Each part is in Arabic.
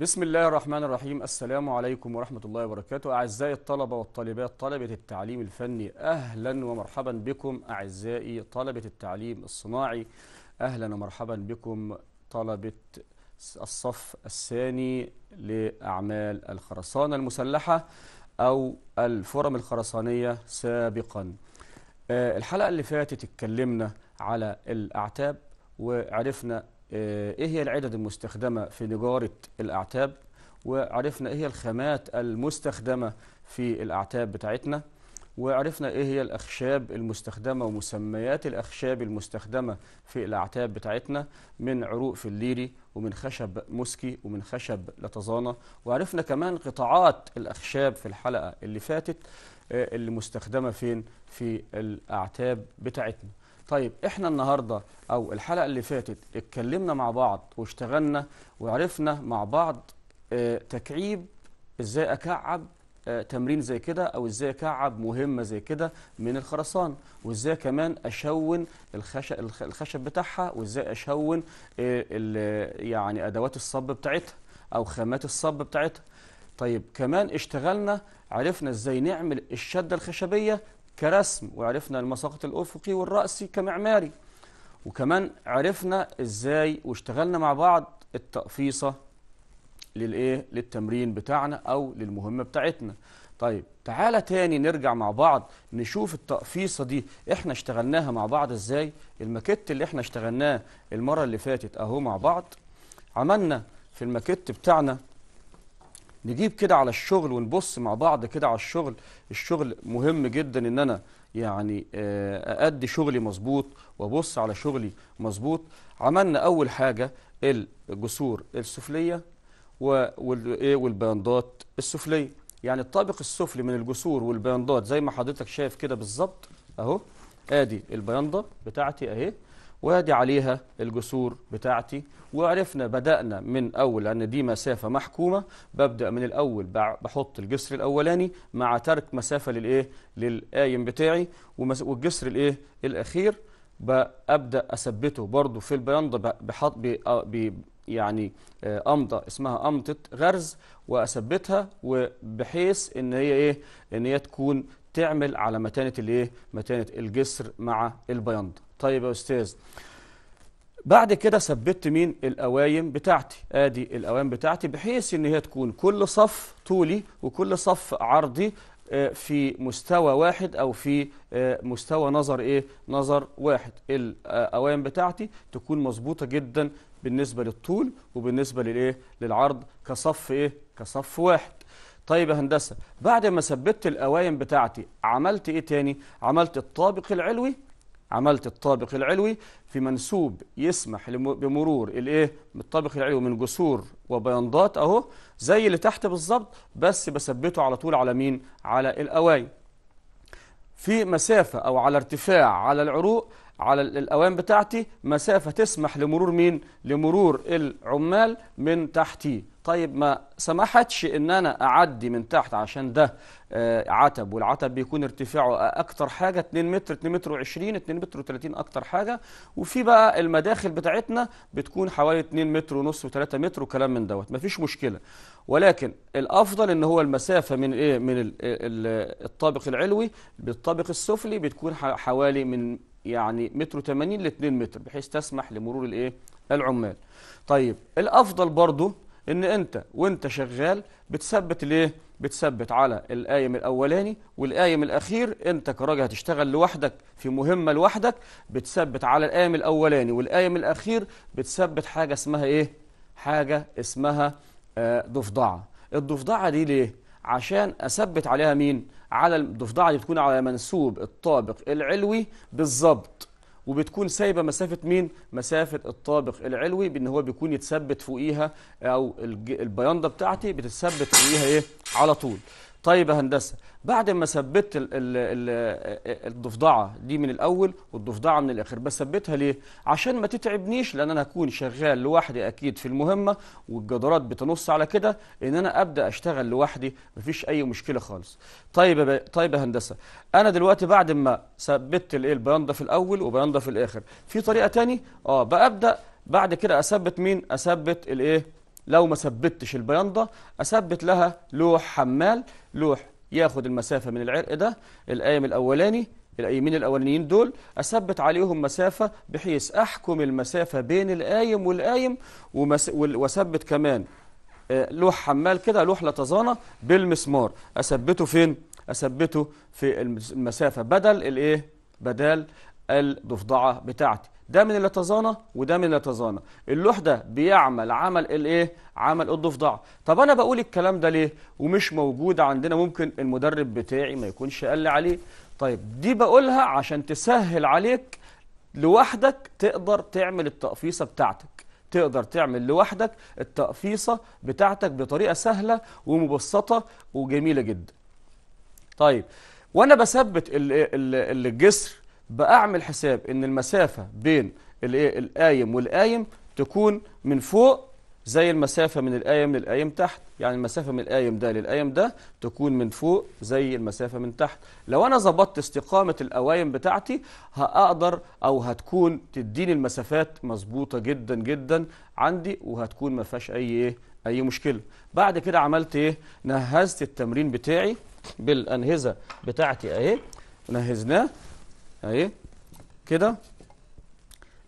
بسم الله الرحمن الرحيم السلام عليكم ورحمة الله وبركاته أعزائي الطلبة والطالبات طلبة التعليم الفني أهلا ومرحبا بكم أعزائي طلبة التعليم الصناعي أهلا ومرحبا بكم طلبة الصف الثاني لأعمال الخرسانة المسلحة أو الفرم الخرسانية سابقا آه، الحلقة اللي فاتت اتكلمنا على الأعتاب وعرفنا ايه هي العدد المستخدمه في نجاره الاعتاب وعرفنا ايه هي الخامات المستخدمه في الاعتاب بتاعتنا وعرفنا ايه هي الاخشاب المستخدمه ومسميات الاخشاب المستخدمه في الاعتاب بتاعتنا من عروق فليري ومن خشب موسكي ومن خشب لتزانه وعرفنا كمان قطاعات الاخشاب في الحلقه اللي فاتت إيه اللي مستخدمه فين في الاعتاب بتاعتنا طيب احنا النهارده او الحلقه اللي فاتت اتكلمنا مع بعض واشتغلنا وعرفنا مع بعض اه تكعيب ازاي اكعب اه تمرين زي كده او ازاي اكعب مهمه زي كده من الخرسانه وازاي كمان اشون الخشب الخشب بتاعها وازاي اشون اه يعني ادوات الصب بتاعتها او خامات الصب بتاعتها طيب كمان اشتغلنا عرفنا ازاي نعمل الشده الخشبيه كرسم وعرفنا المساقط الأفقي والرأسي كمعماري وكمان عرفنا إزاي واشتغلنا مع بعض التقفيصة للإيه؟ للتمرين بتاعنا أو للمهمة بتاعتنا طيب تعالى تاني نرجع مع بعض نشوف التقفيصة دي احنا اشتغلناها مع بعض ازاي الماكيت اللي احنا اشتغلناه المرة اللي فاتت اهو مع بعض عملنا في الماكيت بتاعنا نجيب كده على الشغل ونبص مع بعض كده على الشغل الشغل مهم جدا ان انا يعني آه، أأدي شغلي مظبوط وأبص على شغلي مظبوط عملنا أول حاجة الجسور السفلية إيه، والبياندات السفلية يعني الطابق السفلي من الجسور والبياندات زي ما حضرتك شايف كده بالظبط أهو آدي البياندة بتاعتي أهي وادي عليها الجسور بتاعتي وعرفنا بدأنا من أول أن دي مسافة محكومة ببدأ من الأول بحط الجسر الأولاني مع ترك مسافة للإيه للقايم بتاعي والجسر الإيه الأخير ببدأ أثبته برضو في البياندة بحط يعني آه، أمضة اسمها أمضة غرز وأثبتها وبحيث إن هي إيه إن هي تكون تعمل على متانة الإيه متانة الجسر مع البياندة طيب يا أستاذ بعد كده ثبت مين القوايم بتاعتي ادي القوائم بتاعتي بحيث ان هي تكون كل صف طولي وكل صف عرضي آه، في مستوى واحد او في آه، مستوى نظر ايه نظر واحد القوائم بتاعتي تكون مظبوطه جدا بالنسبه للطول وبالنسبه للايه للعرض كصف ايه كصف واحد طيب يا هندسه بعد ما ثبتت القوايم بتاعتي عملت ايه تاني عملت الطابق العلوي عملت الطابق العلوي في منسوب يسمح بمرور الايه الطابق العلوي من جسور وبياضات اهو زي اللي تحت بالظبط بس بثبته على طول على مين على الاواين في مسافة او على ارتفاع على العروق على الاوان بتاعتي مسافة تسمح لمرور مين لمرور العمال من تحتي طيب ما سمحتش ان انا اعدي من تحت عشان ده آه، عتب والعتب بيكون ارتفاعه اكتر حاجه 2 متر 2 متر و20 2 متر و30 اكتر حاجه وفي بقى المداخل بتاعتنا بتكون حوالي 2 متر ونص و3 متر وكلام من دوت مفيش مشكله ولكن الافضل ان هو المسافه من ايه من الطابق العلوي للطابق السفلي بتكون حوالي من يعني متر 80 ل 2 متر بحيث تسمح لمرور الايه العمال طيب الافضل برضو ان انت وانت شغال بتثبت ليه بتثبت على القايم الاولاني والقايم الاخير انت كراجل هتشتغل لوحدك في مهمه لوحدك بتثبت على القايم الاولاني والقايم الاخير بتثبت حاجه اسمها ايه حاجه اسمها آه ضفدعه الضفدعه دي ليه عشان اثبت عليها مين على الضفدعه دي بتكون على منسوب الطابق العلوي بالظبط وبتكون سايبه مسافه مين مسافه الطابق العلوي بان هو بيكون يتثبت فوقيها او البيانضه بتاعتي بتتثبت فوقيها ايه على طول طيب يا هندسه بعد ما ثبت الضفدعه دي من الاول والضفدعه من الاخر بثبتها ليه عشان ما تتعبنيش لان انا هكون شغال لوحدي اكيد في المهمه والجدارات بتنص على كده ان انا ابدا اشتغل لوحدي مفيش اي مشكله خالص طيب يا طيب يا هندسه انا دلوقتي بعد ما ثبت الايه البيان ده في الاول وبيان ده في الاخر في طريقه تاني اه ببدا بعد كده اثبت مين اثبت الايه لو ما ثبتش البياندة اثبت لها لوح حمال لوح ياخد المسافه من العرق ده القايم الاولاني الأيمين الاولانيين دول اثبت عليهم مسافه بحيث احكم المسافه بين القايم والقايم واثبت كمان آه، لوح حمال كده لوح لطزانه بالمسمار اثبته فين اثبته في المسافه بدل الايه بدل الضفدعه بتاعتي ده من اللتزانة وده من اللتزانة اللوح ده بيعمل عمل الايه عمل الضفدع طب انا بقول الكلام ده ليه ومش موجود عندنا ممكن المدرب بتاعي ما يكونش قال لي عليه طيب دي بقولها عشان تسهل عليك لوحدك تقدر تعمل التقفيصه بتاعتك تقدر تعمل لوحدك التقفيصه بتاعتك بطريقه سهله ومبسطه وجميله جدا طيب وانا بثبت الجسر بأعمل حساب ان المسافة بين الايه القايم والقايم تكون من فوق زي المسافة من القايم للقايم تحت يعني المسافة من القايم ده للقايم ده تكون من فوق زي المسافة من تحت لو أنا ظبطت استقامة القوايم بتاعتي هقدر أو هتكون تديني المسافات مظبوطة جدا جدا عندي وهتكون ما فيهاش أي إيه أي مشكلة بعد كده عملت إيه نهزت التمرين بتاعي بالأنهزة بتاعتي أهي نهزناه اهي كده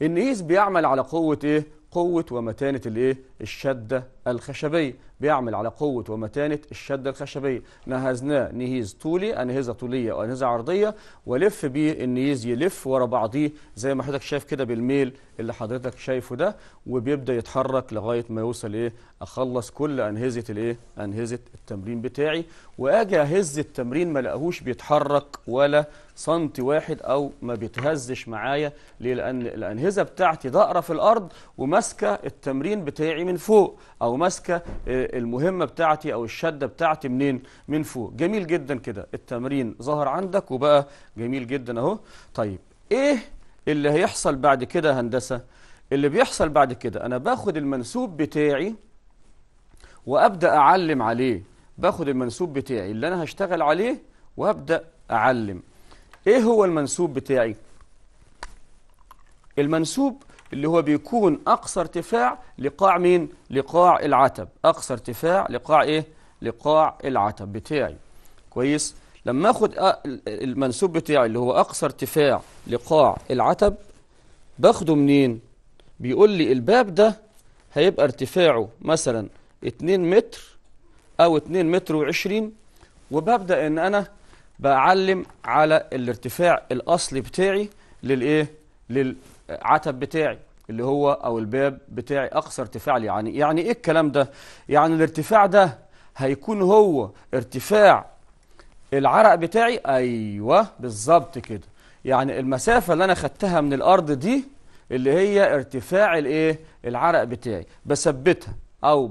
النقيس بيعمل على قوة ايه قوة ومتانة الايه الشدة الخشبية بيعمل على قوة ومتانة الشدة الخشبية نهزناه نهيز طولي أنهزة طولية وأنهزة عرضية ولف بيه النيز يلف ورا بعضيه زي ما حضرتك شايف كده بالميل اللي حضرتك شايفه ده وبيبدأ يتحرك لغاية ما يوصل إيه أخلص كل أنهزة الإيه أنهزة التمرين بتاعي وأجي أهز التمرين ما لقاهوش بيتحرك ولا سنتي واحد أو ما بيتهزش معايا ليه لأن الأنهزة بتاعتي ضقرة في الأرض وماسكة التمرين بتاعي من فوق او ماسكه آه، المهمه بتاعتي او الشده بتاعتي منين من فوق جميل جدا كده التمرين ظهر عندك وبقى جميل جدا اهو طيب ايه اللي هيحصل بعد كده هندسه اللي بيحصل بعد كده انا باخد المنسوب بتاعي وابدا اعلم عليه باخد المنسوب بتاعي اللي انا هشتغل عليه وابدا اعلم ايه هو المنسوب بتاعي المنسوب اللي هو بيكون أقصى ارتفاع لقاع مين؟ لقاع العتب أقصى ارتفاع لقاع إيه؟ لقاع العتب بتاعي كويس؟ لما أخد المنسوب بتاعي اللي هو أقصى ارتفاع لقاع العتب باخده منين؟ بيقول لي الباب ده هيبقى ارتفاعه مثلا 2 متر أو 2 متر و20 وببدأ إن أنا بعلم على الارتفاع الأصلي بتاعي للإيه؟ لل العتب بتاعي اللي هو او الباب بتاعي اقصى ارتفاع لي يعني يعني ايه الكلام ده يعني الارتفاع ده هيكون هو ارتفاع العرق بتاعي ايوه بالظبط كده يعني المسافه اللي انا خدتها من الارض دي اللي هي ارتفاع الايه العرق بتاعي بثبتها او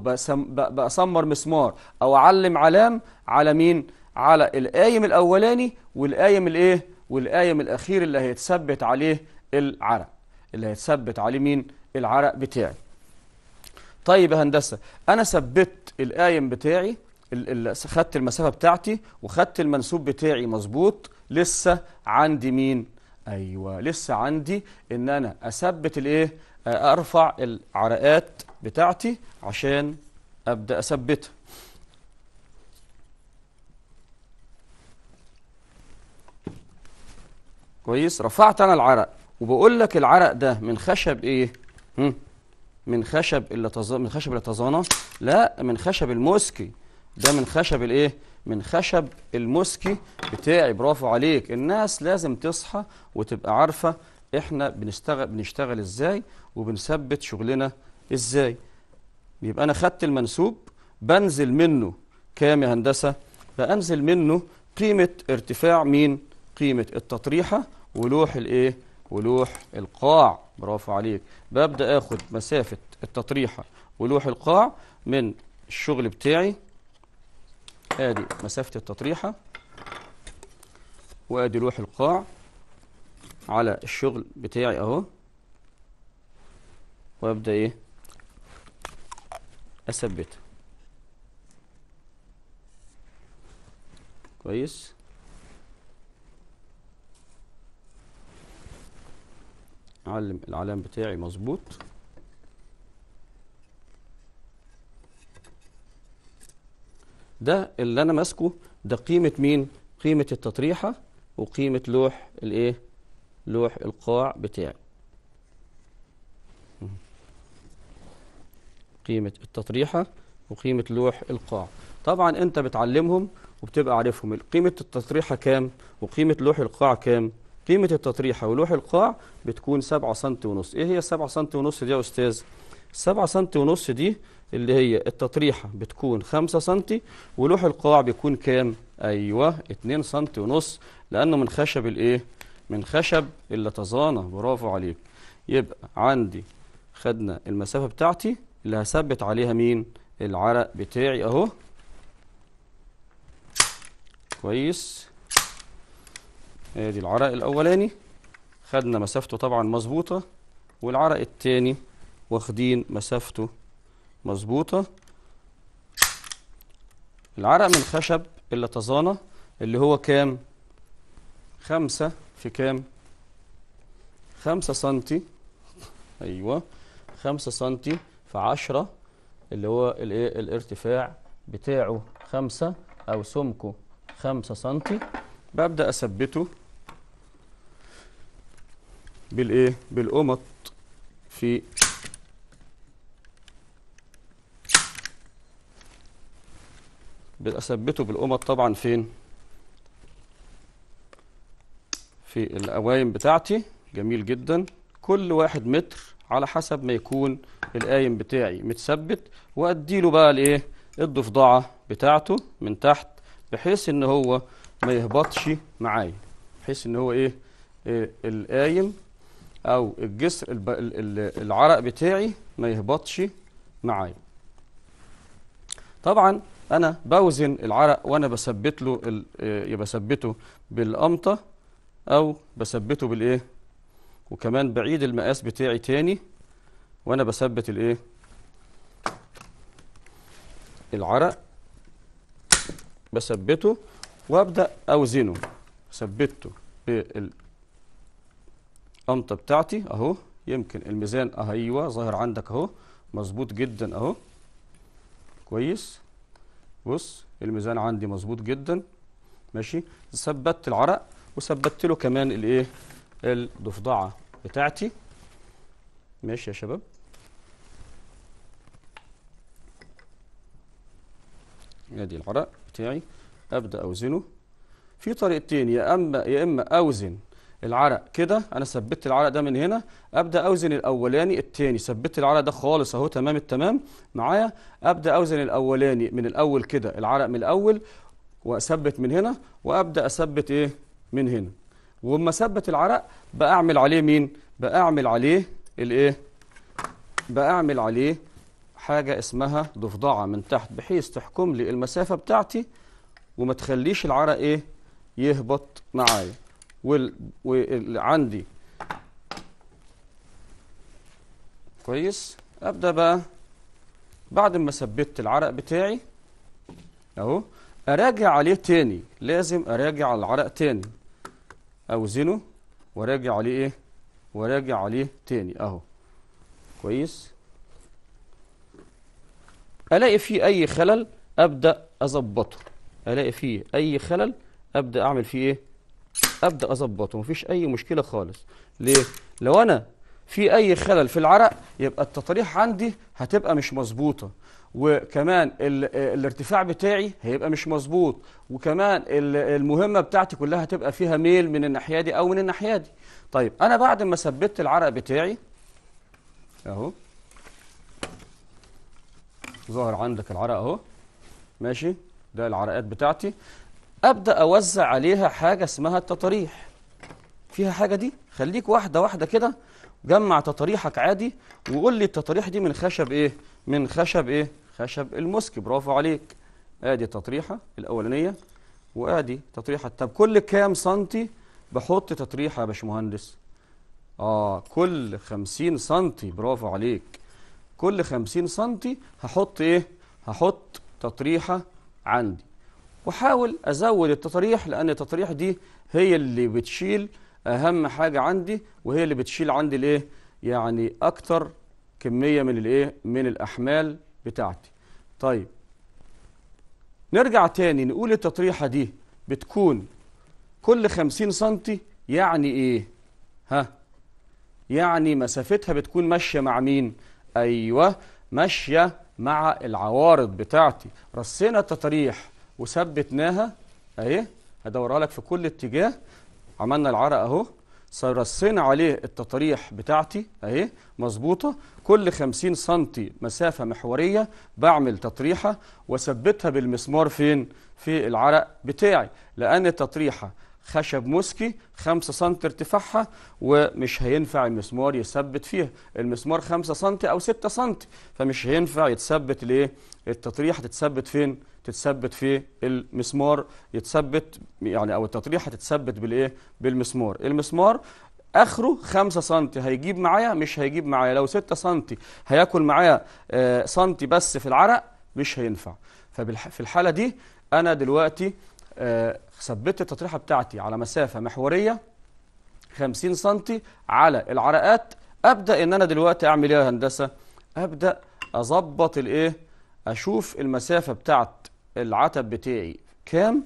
بسمر مسمار او اعلم علام على مين على القايم الاولاني والقايم الايه والقايم الاخير اللي هيتثبت عليه العرق اللي هيتثبت عليه مين العرق بتاعي طيب يا هندسه انا ثبت القايم بتاعي خدت المسافه بتاعتي وخدت المنسوب بتاعي مظبوط لسه عندي مين ايوه لسه عندي ان انا اثبت الايه ارفع العرقات بتاعتي عشان ابدا اثبتها كويس رفعت انا العرق وبقول لك العرق ده من خشب ايه من خشب اللتز... من خشب اللتزانه لا من خشب الموسكي ده من خشب الايه من خشب الموسكي بتاعي برافو عليك الناس لازم تصحى وتبقى عارفه احنا بنشتغل بنشتغل ازاي وبنثبت شغلنا ازاي يبقى انا خدت المنسوب بنزل منه كام يا هندسه بنزل منه قيمه ارتفاع مين قيمه التطريحه ولوح الايه ولوح القاع برافو عليك ببدأ اخد مسافة التطريحة ولوح القاع من الشغل بتاعي ادي مسافة التطريحة وادي لوح القاع على الشغل بتاعي اهو وابدأ ايه اثبتها كويس علم العلام بتاعي مظبوط ده اللي انا ماسكه ده قيمه مين قيمه التطريحه وقيمه لوح الايه لوح القاع بتاعي قيمه التطريحه وقيمه لوح القاع طبعا انت بتعلمهم وبتبقى عارفهم قيمه التطريحه كام وقيمه لوح القاع كام قيمة التطريحة ولوح القاع بتكون 7 سم ونص ايه هي 7 سم ونص دي يا استاذ 7 سم ونص دي اللي هي التطريحة بتكون 5 سم ولوح القاع بيكون كام ايوه 2 سم ونص لانه من خشب الايه من خشب اللتظانة برافو عليك يبقى عندي خدنا المسافة بتاعتي اللي هثبت عليها مين العرق بتاعي اهو كويس ادي آه، العرق الاولاني خدنا مسافته طبعا مظبوطه والعرق الثاني واخدين مسافته مظبوطه العرق من خشب اللي تزانى اللي هو كام خمسة في كام خمسة سنتي أيوة خمسة سنتي في عشرة اللي هو الارتفاع بتاعه خمسة أو سمكه خمسة سنتي ببدأ أثبته بالإيه؟ بالقمط في بثبته بالقمط طبعا فين في القوايم بتاعتي جميل جدا كل واحد متر على حسب ما يكون القايم بتاعي متثبت وادي له بقى الايه الضفدعه بتاعته من تحت بحيث ان هو ما يهبطش معايا بحيث ان هو ايه, إيه القايم او الجسر العرق بتاعي ما يهبطش معايا طبعا انا بوزن العرق وانا بثبت له آه، يا بثبته بالقمطه او بثبته بالايه وكمان بعيد المقاس بتاعي تاني وانا بثبت الايه العرق بثبته وابدأ أوزنه ثبته بالأنطة بتاعتي أهو يمكن الميزان أيوه ظاهر عندك أهو مظبوط جدا أهو كويس بص الميزان عندي مظبوط جدا ماشي ثبت العرق وثبت له كمان الايه الضفدعه بتاعتي ماشي يا شباب ادي العرق بتاعي أبدأ أوزنه في طريقتين يا أما يا إما أوزن العرق كده أنا ثبت العرق ده من هنا أبدأ أوزن الأولاني التاني ثبت العرق ده خالص أهو تمام التمام معايا أبدأ أوزن الأولاني من الأول كده العرق من الأول وأثبت من هنا وأبدأ أثبت إيه من هنا ولما أثبت العرق بقى أعمل عليه مين بقى أعمل عليه الإيه بقى أعمل عليه حاجة اسمها ضفدعة من تحت بحيث تحكم لي المسافة بتاعتي وما تخليش العرق ايه يهبط معايا وعندي كويس ابدا بقى بعد ما ثبت العرق بتاعي اهو اراجع عليه تاني لازم اراجع العرق تاني اوزنه وراجع عليه ايه وراجع عليه تاني اهو كويس الاقي فيه اي خلل ابدا اظبطه الاقي فيه اي خلل ابدا اعمل فيه ايه ابدا اظبطه مفيش اي مشكله خالص ليه لو انا في اي خلل في العرق يبقى التطريح عندي هتبقى مش مظبوطه وكمان الارتفاع بتاعي هيبقى مش مظبوط وكمان المهمه بتاعتي كلها هتبقى فيها ميل من الناحيه دي او من الناحيه دي طيب انا بعد ما ثبتت العرق بتاعي اهو ظهر عندك العرق اهو ماشي ده العرقات بتاعتي ابدا اوزع عليها حاجه اسمها التطريح فيها حاجه دي خليك واحده واحده كده جمع تطريحك عادي وقول لي التطريح دي من خشب ايه من خشب ايه خشب المسك برافو عليك ادي التطريحه الاولانيه وادي تطريحه طب كل كام سنتي بحط تطريحه يا باشمهندس اه كل 50 سنتي برافو عليك كل 50 سنتي هحط ايه هحط تطريحه عندي وحاول أزود التطريح لأن التطريح دي هي اللي بتشيل أهم حاجة عندي وهي اللي بتشيل عندي الإيه يعني أكتر كمية من الإيه من الأحمال بتاعتي طيب نرجع تاني نقول التطريحة دي بتكون كل 50 سنتي يعني إيه ها يعني مسافتها بتكون ماشية مع مين أيوة ماشية مع العوارض بتاعتي رصينا التطريح وثبتناها اهي هدورها لك في كل اتجاه عملنا العرق اهو رصينا عليه التطريح بتاعتي اهي مظبوطه كل 50 سم مسافه محوريه بعمل تطريحه واثبتها بالمسمار فين في العرق بتاعي لان التطريحه خشب مسكي 5 سم ارتفاعها ومش هينفع المسمار يثبت فيها المسمار 5 سم او 6 سم فمش هينفع يتثبت ليه التطريح هتتثبت فين تتثبت في المسمار يتثبت يعني او التطريح هتتثبت بالايه بالمسمار المسمار اخره 5 سم هيجيب معايا مش هيجيب معايا لو 6 سم هياكل معايا آه، سم بس في العرق مش هينفع ففي الحاله دي انا دلوقتي آه، ثبت التطريحه بتاعتي على مسافه محوريه 50 سم على العرقات ابدا ان انا دلوقتي اعمل ايه يا هندسه ابدا اظبط الايه اشوف المسافه بتاعت العتب بتاعي كام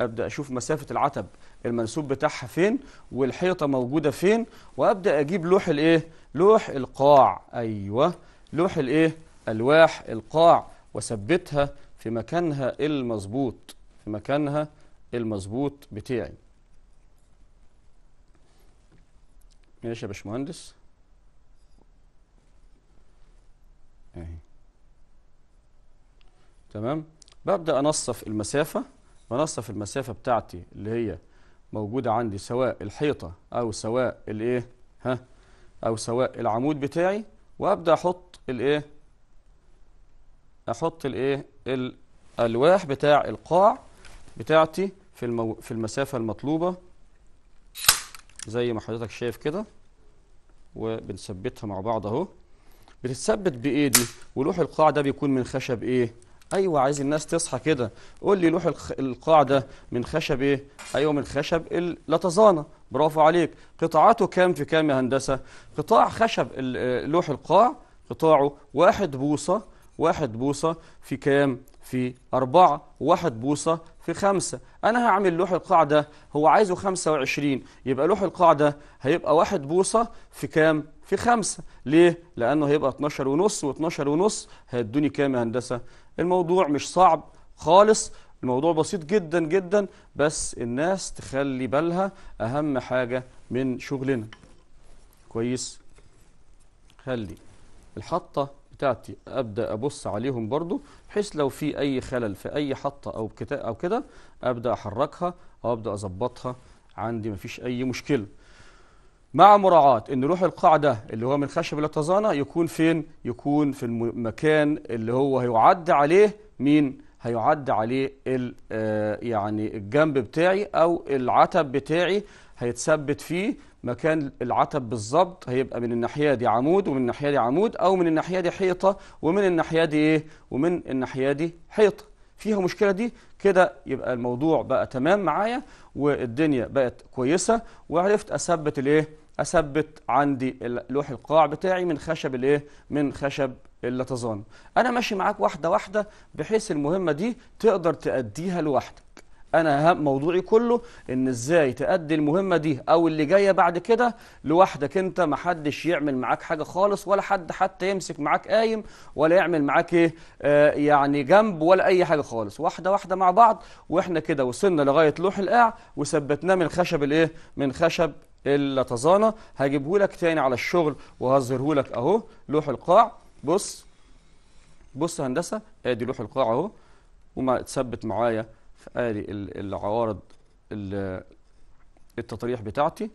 ابدا اشوف مسافه العتب المنسوب بتاعها فين والحيطه موجوده فين وابدا اجيب لوح الايه لوح القاع ايوه لوح الايه الواح القاع واثبتها في مكانها المظبوط في مكانها المظبوط بتاعي ماشي يا باشمهندس اهي تمام ببدأ أنصف المسافة بنصف المسافة بتاعتي اللي هي موجودة عندي سواء الحيطة أو سواء الإيه ها أو سواء العمود بتاعي وأبدأ أحط الإيه أحط الإيه الألواح بتاع القاع بتاعتي في, المو... في المسافة المطلوبة زي ما حضرتك شايف كده وبنثبتها مع بعض اهو بتتثبت بايه دي ولوح القاع ده بيكون من خشب ايه ايوه عايز الناس تصحى كده قول لي لوح القاع ده من خشب ايه ايوه من خشب اللطزانه برافو عليك قطاعاته كام في كام يا هندسه قطاع خشب آه، لوح القاع قطاعه واحد بوصه واحد بوصه في كام في أربعة واحد بوصة في خمسة أنا هعمل لوح القاعدة هو عايزه خمسة وعشرين يبقى لوح القاعدة هيبقى واحد بوصة في كام؟ في خمسة ليه؟ لأنه هيبقى 12 ونص و12 ونص هيدوني كام يا هندسة؟ الموضوع مش صعب خالص الموضوع بسيط جدا جدا بس الناس تخلي بالها أهم حاجة من شغلنا كويس؟ خلي الحطة بتاعتي ابدا ابص عليهم برضو بحيث لو في اي خلل في اي حطه او او كده ابدا احركها او ابدا اظبطها عندي مفيش اي مشكله مع مراعاة ان لوح القاعدة اللي هو من خشب الاتزانة يكون فين؟ يكون في المكان اللي هو هيعد عليه مين؟ هيعد عليه آه، يعني الجنب بتاعي او العتب بتاعي هيتثبت فيه مكان العتب بالظبط هيبقى من الناحيه دي عمود ومن الناحيه دي عمود او من الناحيه دي حيطه ومن الناحيه دي ايه ومن الناحيه دي حيطه فيها مشكله دي كده يبقى الموضوع بقى تمام معايا والدنيا بقت كويسه وعرفت اثبت الايه اثبت عندي لوح القاع بتاعي من خشب الايه من خشب اللتظان انا ماشي معاك واحده واحده بحيث المهمه دي تقدر تاديها لوحدك انا اهم موضوعي كله ان ازاي تأدي المهمه دي او اللي جايه بعد كده لوحدك انت ما حدش يعمل معاك حاجه خالص ولا حد حتى يمسك معاك قايم ولا يعمل معاك ايه آه، يعني جنب ولا اي حاجه خالص واحده واحده مع بعض واحنا كده وصلنا لغايه لوح القاع وثبتناه من خشب الايه من خشب اللطزانه هجيبه لك تاني على الشغل وهظهره لك اهو لوح القاع بص بص هندسه ادي لوح القاع اهو وما تثبت معايا ادي العوارض التطريح بتاعتي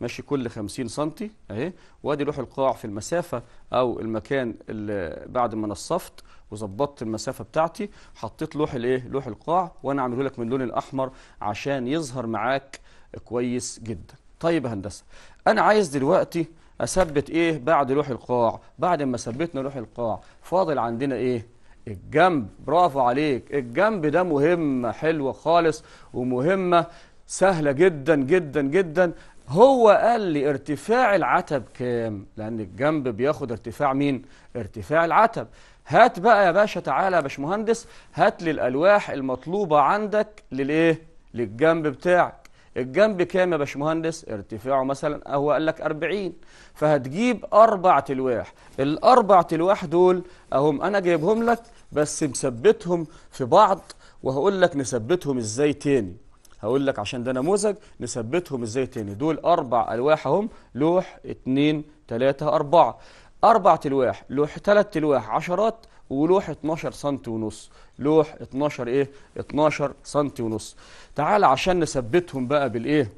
ماشي كل 50 سم اهي وادي لوح القاع في المسافه او المكان اللي بعد ما نصفت وظبطت المسافه بتاعتي حطيت لوح الايه لوح القاع وانا عامله لك من اللون الاحمر عشان يظهر معاك كويس جدا طيب يا هندسه انا عايز دلوقتي اثبت ايه بعد لوح القاع بعد ما ثبتنا لوح القاع فاضل عندنا ايه الجنب برافو عليك الجنب ده مهمة حلوة خالص ومهمة سهلة جدا جدا جدا هو قال لي ارتفاع العتب كام لأن الجنب بياخد ارتفاع مين ارتفاع العتب هات بقى يا باشا تعالى يا باشمهندس هات لي الألواح المطلوبة عندك للإيه للجنب بتاعك الجنب كام يا باشمهندس ارتفاعه مثلا هو قال لك 40 فهتجيب اربع تلواح الاربع تلواح دول اهم انا جايبهم لك بس مثبتهم في بعض وهقول لك نثبتهم ازاي تاني هقول لك عشان ده نموذج نثبتهم ازاي تاني دول اربع الواح اهم لوح اتنين تلاتة اربعة اربع تلواح لوح تلات تلواح عشرات ولوح 12 سم ونص لوح 12 ايه 12 سم ونص تعال عشان نثبتهم بقى بالايه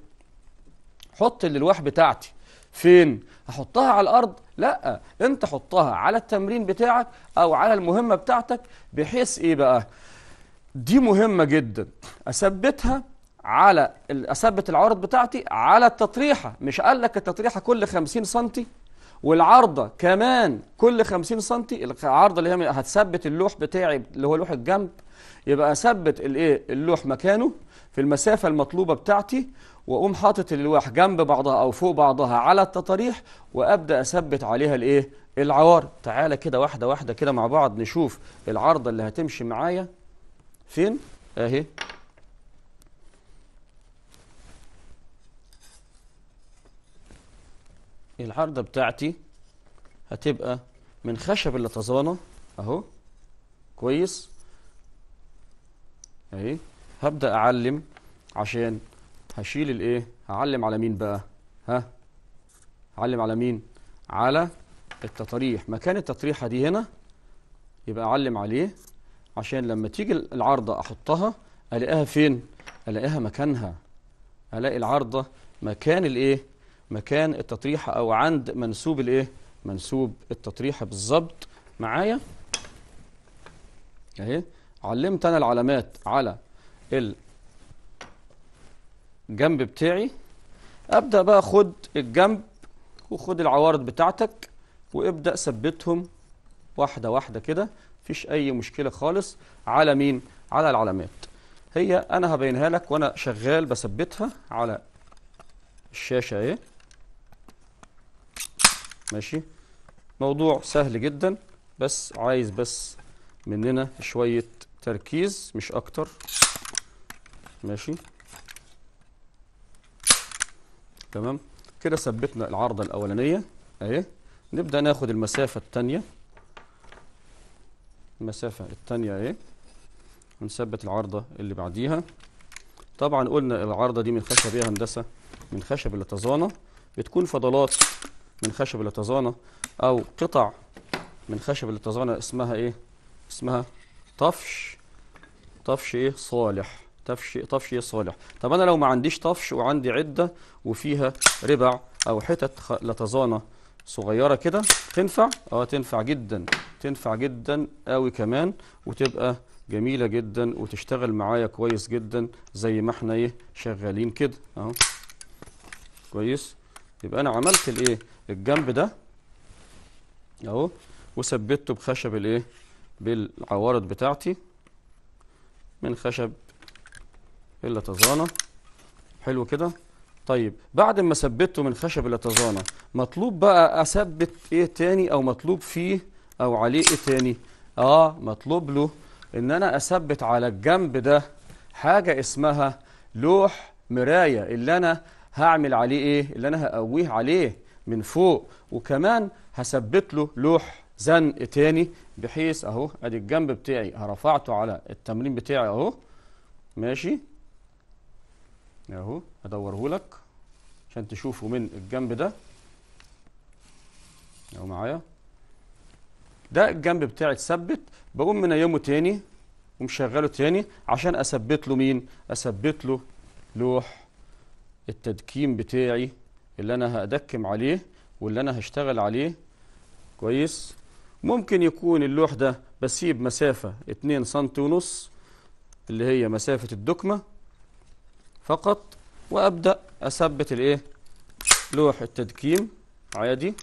حط الالواح بتاعتي فين هحطها على الارض لا انت حطها على التمرين بتاعك او على المهمه بتاعتك بحيث ايه بقى دي مهمه جدا اثبتها على اثبت العرض بتاعتي على التطريحه مش قال لك التطريحه كل 50 سم والعارضه كمان كل 50 سم العارضه اللي هي هتثبت اللوح بتاعي اللي هو لوح الجنب يبقى اثبت الايه اللوح مكانه في المسافه المطلوبه بتاعتي واقوم حاطط الالواح جنب بعضها او فوق بعضها على التطاريح وابدا اثبت عليها الايه العوار تعالى كده واحده واحده كده مع بعض نشوف العارضه اللي هتمشي معايا فين اهي العارضه بتاعتي هتبقى من خشب اللتزانه اهو كويس اهي هبدا اعلم عشان هشيل الايه هعلم على مين بقى ها هعلم على مين على التطريح مكان التطريحه دي هنا يبقى اعلم عليه عشان لما تيجي العارضه احطها الاقيها فين الاقيها مكانها الاقي العارضه مكان الايه مكان التطريحه او عند منسوب الايه منسوب التطريحه بالظبط معايا اهي علمت انا العلامات على الجنب بتاعي ابدا بقى خد الجنب وخد العوارض بتاعتك وابدا ثبتهم واحده واحده كده مفيش اي مشكله خالص على مين على العلامات هي انا هبينها لك وانا شغال بثبتها على الشاشه اهي ماشي موضوع سهل جدا بس عايز بس مننا شويه تركيز مش اكتر ماشي تمام كده ثبتنا العارضه الاولانيه اهي نبدا ناخد المسافه الثانيه المسافه الثانيه اهي ونثبت العارضه اللي بعديها طبعا قلنا العارضه دي من خشب ايه هندسه من خشب اللتزانه بتكون فضلات من خشب اللتزانه او قطع من خشب اللتزانه اسمها ايه اسمها طفش طفش ايه صالح طفش طفش ايه صالح طب انا لو ما عنديش طفش وعندي عده وفيها ربع او حتت لطزانه لتزانه صغيره كده تنفع اه تنفع جدا تنفع جدا قوي كمان وتبقى جميله جدا وتشتغل معايا كويس جدا زي ما احنا ايه شغالين كده اهو كويس يبقى انا عملت الايه الجنب ده اهو وثبته بخشب الايه بالعوارض بتاعتي من خشب اللتزانة حلو كده طيب بعد ما ثبته من خشب اللتزانة مطلوب بقى اثبت ايه تاني او مطلوب فيه او عليه ايه تاني اه مطلوب له ان انا اثبت على الجنب ده حاجة اسمها لوح مراية اللي انا هعمل عليه ايه اللي انا هقويه عليه من فوق وكمان هثبت له لوح زنق تاني بحيث اهو ادي الجنب بتاعي رفعته على التمرين بتاعي اهو ماشي اهو ادوره لك عشان تشوفه من الجنب ده اهو معايا ده الجنب بتاعي اتثبت بقوم منيمه تاني ومشغله تاني عشان اثبت له مين اثبت له لوح التدكيم بتاعي اللي انا هادكم عليه واللي انا هشتغل عليه كويس ممكن يكون اللوح ده بسيب مسافة 2 سم ونص اللي هي مسافة الدكمة فقط وأبدأ أثبت الإيه لوح التدكيم عادي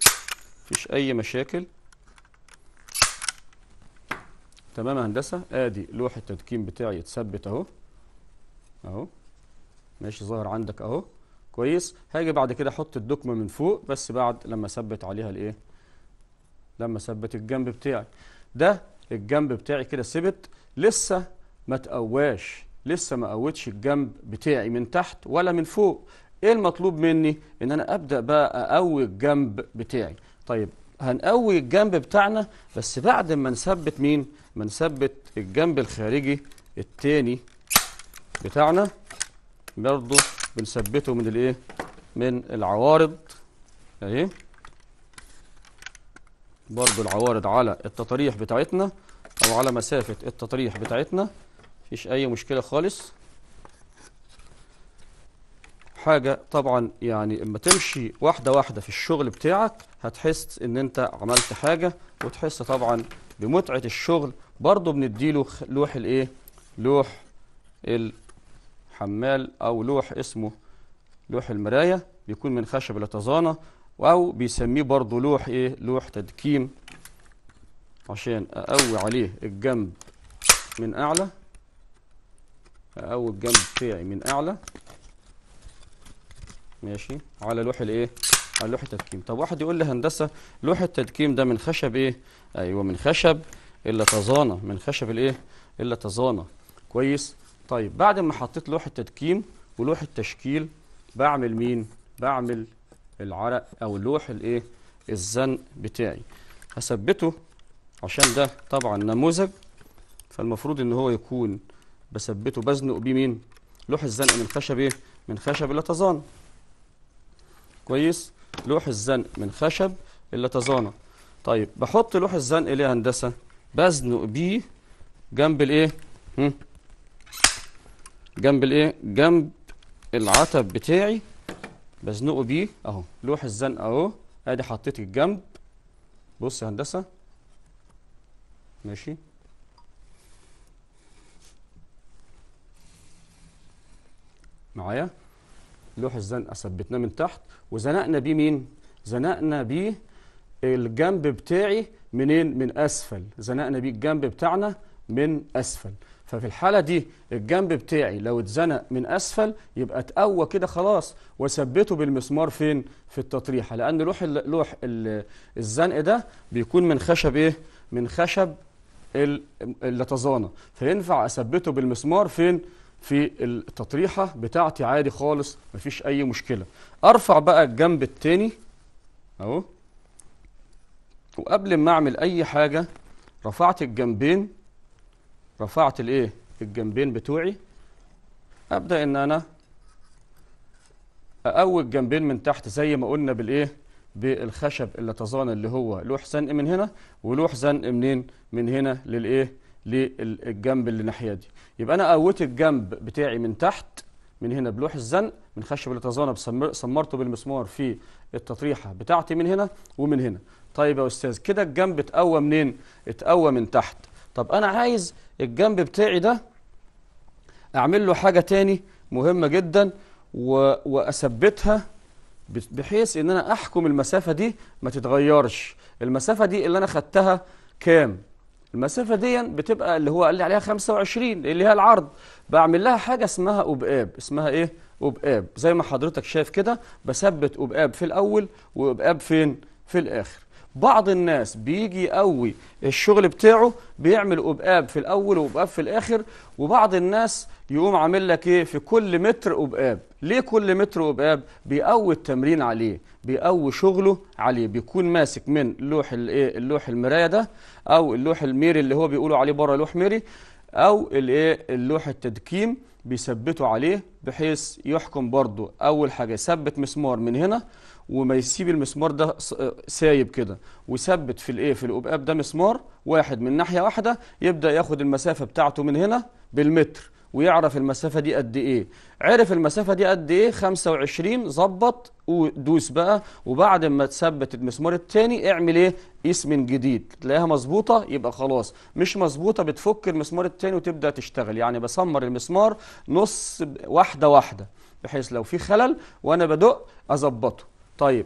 مفيش أي مشاكل تمام هندسة آدي لوح التدكيم بتاعي اتثبت أهو أهو ماشي ظاهر عندك أهو كويس هاجي بعد كده أحط الدكمة من فوق بس بعد لما أثبت عليها الإيه لما ثبت الجنب بتاعي ده الجنب بتاعي كده ثبت لسه ما تقواش لسه ما قوتش الجنب بتاعي من تحت ولا من فوق ايه المطلوب مني ان انا ابدا بقى اقوي الجنب بتاعي طيب هنقوي الجنب بتاعنا بس بعد ما نثبت مين ما نثبت الجنب الخارجي التاني بتاعنا برضه بنثبته من الايه من العوارض اهي برضو العوارض على التطريح بتاعتنا او على مسافة التطريح بتاعتنا مفيش اي مشكلة خالص حاجة طبعا يعني اما تمشي واحدة واحدة في الشغل بتاعك هتحس ان انت عملت حاجة وتحس طبعا بمتعة الشغل برضو بنديله لوح الايه لوح الحمال او لوح اسمه لوح المراية بيكون من خشب الاتزانة أو بيسميه برضه لوح إيه لوح تدكيم عشان أقوي عليه الجنب من أعلى أقوي الجنب بتاعي من أعلى ماشي على لوح الإيه على لوح التدكيم طب واحد يقول لي هندسة لوح التدكيم ده من خشب إيه أيوه من خشب اللتظانة من خشب الإيه اللتظانة كويس طيب بعد ما حطيت لوح التدكيم ولوح التشكيل بعمل مين بعمل العرق او لوح الايه الزنق بتاعي هثبته عشان ده طبعا نموذج فالمفروض ان هو يكون بثبته بزنق بيه مين لوح الزنق من خشب ايه من خشب اللتزان كويس لوح الزنق من خشب اللتزانة طيب بحط لوح الزنق ليه هندسة بزنق بيه جنب الايه جنب الايه جنب العتب بتاعي بزنقه بيه اهو لوح الزنقه اهو ادي حطيت الجنب بص يا هندسه ماشي معايا لوح الزنقه ثبتناه من تحت وزنقنا بيه مين زنقنا بيه الجنب بتاعي منين من اسفل زنقنا بيه الجنب بتاعنا من اسفل ففي الحالة دي الجنب بتاعي لو اتزنق من أسفل يبقى اتقوى كده خلاص وثبته بالمسمار فين في التطريحة لأن لوح لوح الزنق ده بيكون من خشب إيه من خشب اللتزانة فينفع أثبته بالمسمار فين في التطريحة بتاعتي عادي خالص مفيش أي مشكلة أرفع بقى الجنب التاني أهو وقبل ما أعمل أي حاجة رفعت الجنبين رفعت الايه الجنبين بتوعي ابدا ان انا اقوي الجنبين من تحت زي ما قلنا بالايه بالخشب اللي اللتظان اللي هو لوح زنق من هنا ولوح زنق منين من هنا للايه للجنب اللي ناحيه دي يبقى انا قويت الجنب بتاعي من تحت من هنا بلوح الزنق من خشب اللتظانه سمرته بالمسمار في التطريحه بتاعتي من هنا ومن هنا طيب يا استاذ كده الجنب اتقوى منين اتقوى من تحت طب أنا عايز الجنب بتاعي ده أعمل له حاجة تاني مهمة جدا و... وأثبتها بحيث ان انا احكم المسافه دي ما تتغيرش المسافه دي اللي انا خدتها كام المسافه دي بتبقى اللي هو قال لي عليها 25 اللي هي العرض بعمل لها حاجه اسمها اوباب اسمها ايه اوباب زي ما حضرتك شايف كده بثبت اوباب في الاول واوباب فين في الاخر بعض الناس بيجي يقوي الشغل بتاعه بيعمل أبقاب في الاول وأبقاب في الاخر وبعض الناس يقوم عامل لك ايه في كل متر أبقاب ليه كل متر أبقاب بيقوي التمرين عليه بيقوي شغله عليه بيكون ماسك من لوح الايه اللوح المرايه ده او اللوح الميري اللي هو بيقولوا عليه بره لوح ميري او الايه اللوح التدكيم بيثبته عليه بحيث يحكم برضه اول حاجه يثبت مسمار من هنا وما يسيب المسمار ده سايب كده ويثبت في الايه في القباب ده مسمار واحد من ناحيه واحده يبدا ياخد المسافه بتاعته من هنا بالمتر ويعرف المسافه دي قد ايه عرف المسافه دي قد ايه 25 ظبط ودوس بقى وبعد ما تثبت المسمار الثاني اعمل ايه قيس من جديد تلاقيها مظبوطه يبقى خلاص مش مظبوطه بتفك المسمار الثاني وتبدا تشتغل يعني بسمر المسمار نص واحده واحده بحيث لو في خلل وانا بدق اظبطه طيب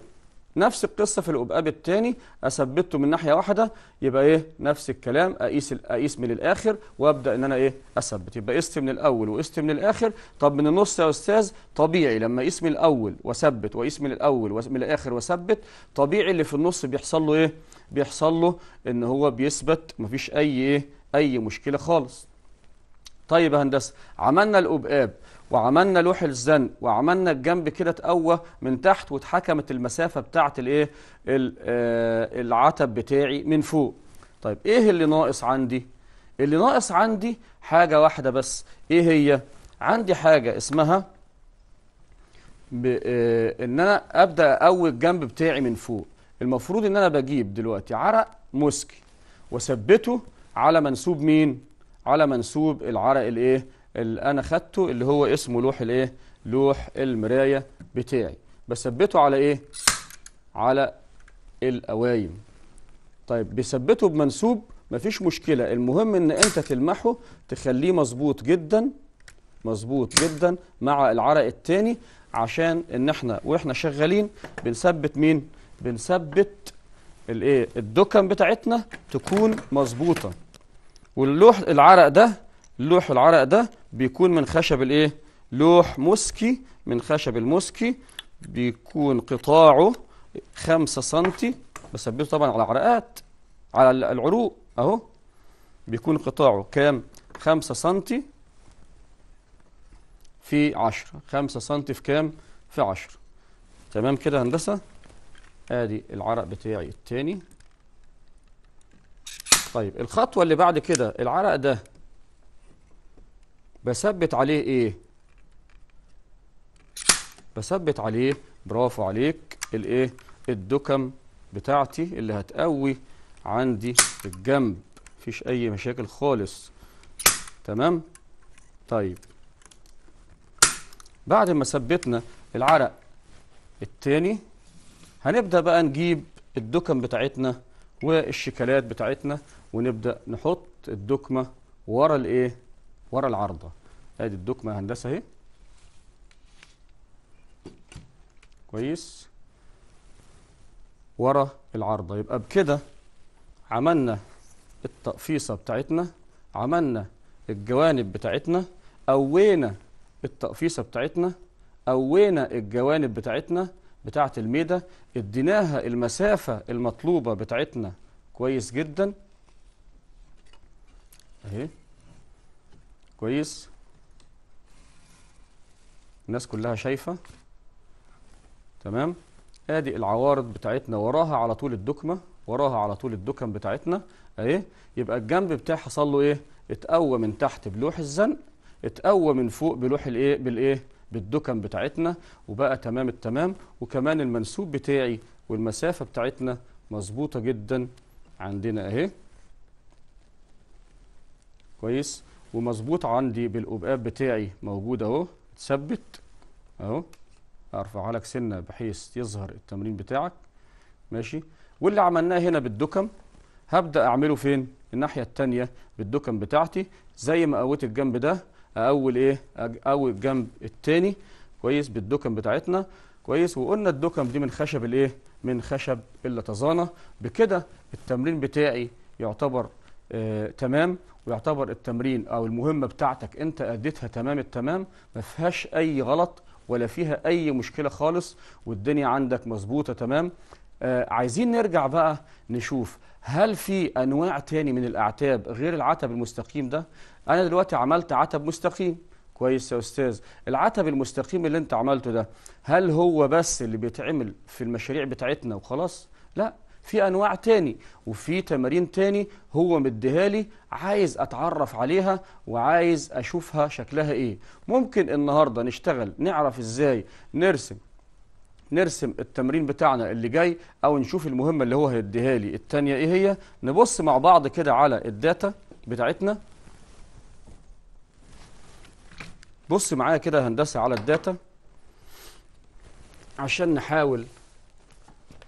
نفس القصة في الأبقاب الثاني أثبته من ناحية واحدة يبقى إيه نفس الكلام أقيس أقيس من الآخر وأبدأ إن أنا إيه أثبت يبقى قست من الأول وقست من الآخر طب من النص يا أستاذ طبيعي لما أقيس من الأول وأثبت وأقيس من الأول ومن الآخر وأثبت طبيعي اللي في النص بيحصل له إيه بيحصل له إن هو بيثبت مفيش أي إيه أي مشكلة خالص طيب يا هندسة عملنا الأبقاب وعملنا لوح الزن وعملنا الجنب كده اتقوى من تحت واتحكمت المسافه بتاعه الايه آه، العتب بتاعي من فوق طيب ايه اللي ناقص عندي اللي ناقص عندي حاجه واحده بس ايه هي عندي حاجه اسمها آه، ان انا ابدا اقوي الجنب بتاعي من فوق المفروض ان انا بجيب دلوقتي عرق مسكي واثبته على منسوب مين على منسوب العرق الايه اللي انا خدته اللي هو اسمه لوح الايه لوح المرايه بتاعي بثبته على ايه على القوايم طيب بثبته بمنسوب مفيش مشكله المهم ان انت تلمحه تخليه مظبوط جدا مظبوط جدا مع العرق التاني عشان ان احنا واحنا شغالين بنثبت مين بنثبت الايه الدكن بتاعتنا تكون مظبوطه واللوح العرق ده لوح العرق ده بيكون من خشب الايه لوح مسكي من خشب المسكي بيكون قطاعه خمسة سنتي بثبته طبعا على عرقات على العروق اهو بيكون قطاعه كام خمسة سنتي في عشرة خمسة سنتي في كام في عشرة تمام كده هندسة ادي العرق بتاعي التاني طيب الخطوة اللي بعد كده العرق ده بثبت عليه ايه بثبت عليه برافو عليك الايه الدكم بتاعتي اللي هتقوي عندي الجنب مفيش اي مشاكل خالص تمام طيب بعد ما ثبتنا العرق التاني هنبدأ بقى نجيب الدكم بتاعتنا والشيكلات بتاعتنا ونبدأ نحط الدكمة ورا الايه ورا العارضه ادي الدكمه هندسه اهي كويس ورا العارضه يبقى بكده عملنا التقفيصه بتاعتنا عملنا الجوانب بتاعتنا قوينا التقفيصه بتاعتنا قوينا الجوانب بتاعتنا بتاعه الميده اديناها المسافه المطلوبه بتاعتنا كويس جدا اهي كويس الناس كلها شايفة تمام ادي العوارض بتاعتنا وراها على طول الدكمة وراها على طول الدكم بتاعتنا اهي يبقى الجنب بتاعي حصل له ايه اتقوى من تحت بلوح الزنق اتقوى من فوق بلوح الايه بالايه بالدكم بتاعتنا وبقى تمام التمام وكمان المنسوب بتاعي والمسافة بتاعتنا مظبوطة جدا عندنا اهي كويس ومظبوط عندي بالقبقاب بتاعي موجود اهو اتثبت اهو ارفع لك سنه بحيث يظهر التمرين بتاعك ماشي واللي عملناه هنا بالدكم هبدا اعمله فين الناحيه الثانيه بالدكم بتاعتي زي ما قويت الجنب ده اقول ايه اقوي الجنب الثاني كويس بالدكم بتاعتنا كويس وقلنا الدكم دي من خشب الايه من خشب اللتظانه بكده التمرين بتاعي يعتبر آه، تمام ويعتبر التمرين او المهمه بتاعتك انت اديتها تمام التمام ما فيهاش اي غلط ولا فيها اي مشكله خالص والدنيا عندك مظبوطه تمام آه، عايزين نرجع بقى نشوف هل في انواع تاني من الاعتاب غير العتب المستقيم ده انا دلوقتي عملت عتب مستقيم كويس يا استاذ العتب المستقيم اللي انت عملته ده هل هو بس اللي بيتعمل في المشاريع بتاعتنا وخلاص لا في انواع تاني وفي تمارين تاني هو مديهالي عايز اتعرف عليها وعايز اشوفها شكلها ايه ممكن النهارده نشتغل نعرف ازاي نرسم نرسم التمرين بتاعنا اللي جاي او نشوف المهمه اللي هو هيديها لي الثانيه ايه هي نبص مع بعض كده على الداتا بتاعتنا بص معايا كده هندسه على الداتا عشان نحاول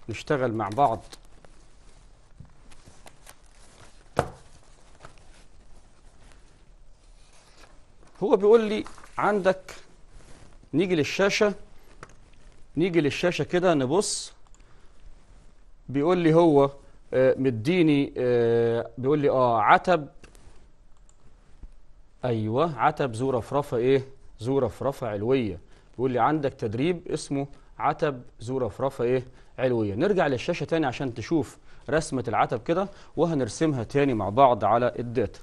نشتغل مع بعض هو بيقول لي عندك نيجي للشاشة نيجي للشاشة كده نبص بيقول لي هو آه، مديني آه، بيقول لي اه عتب ايوه عتب زورة فرفة ايه زورة فرفة علويه بيقول لي عندك تدريب اسمه عتب زورة فرفة ايه علويه نرجع للشاشه تاني عشان تشوف رسمه العتب كده وهنرسمها تاني مع بعض على الداتا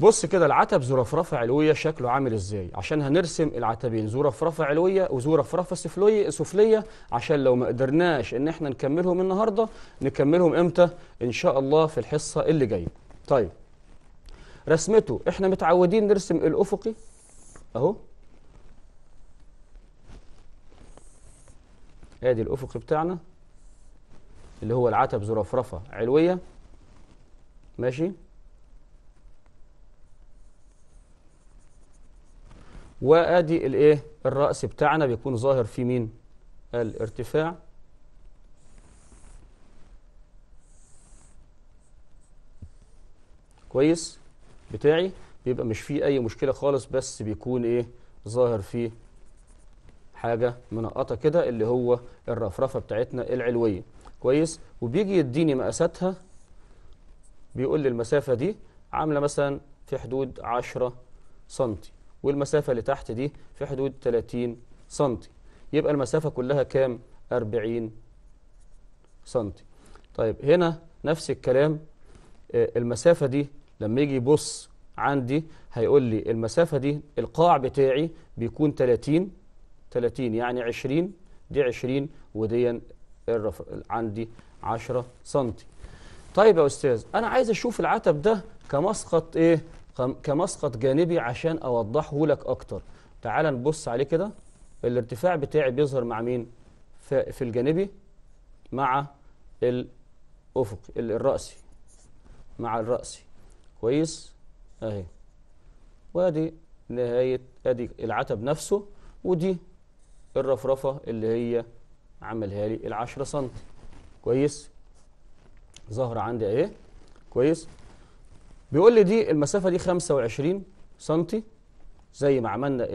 بص كده العتب زرافرافة علوية شكله عامل ازاي عشان هنرسم العتبين زرافرافة علوية وزرافرافة سفلية سفلية عشان لو ما قدرناش ان احنا نكملهم النهاردة نكملهم امتى ان شاء الله في الحصة اللي جاية طيب رسمته احنا متعودين نرسم الافقي اهو ادي الافقي بتاعنا اللي هو العتب زرافرافة علوية ماشي وادي الايه الراس بتاعنا بيكون ظاهر في مين الارتفاع كويس بتاعي بيبقى مش فيه اي مشكله خالص بس بيكون ايه ظاهر فيه حاجه منقطه كده اللي هو الرفرفه بتاعتنا العلويه كويس وبيجي يديني مقاساتها بيقول لي المسافه دي عامله مثلا في حدود 10 سنتي والمسافة اللي تحت دي في حدود 30 سنتي يبقى المسافة كلها كام 40 سنتي طيب هنا نفس الكلام آه، المسافة دي لما يجي يبص عندي هيقول لي المسافة دي القاع بتاعي بيكون 30 30 يعني 20 دي 20 ودي عندي 10 سنتي طيب يا أستاذ أنا عايز أشوف العتب ده كمسقط إيه كمسقط جانبي عشان اوضحه لك اكتر تعال نبص عليه كده الارتفاع بتاعي بيظهر مع مين في الجانبي مع الافق الراسي مع الراسي كويس اهي وادي نهايه ادي العتب نفسه ودي الرفرفه اللي هي عملها لي ال 10 سم كويس ظهر عندي اهي كويس بيقول لي دي المسافه دي 25 سم زي ما عملنا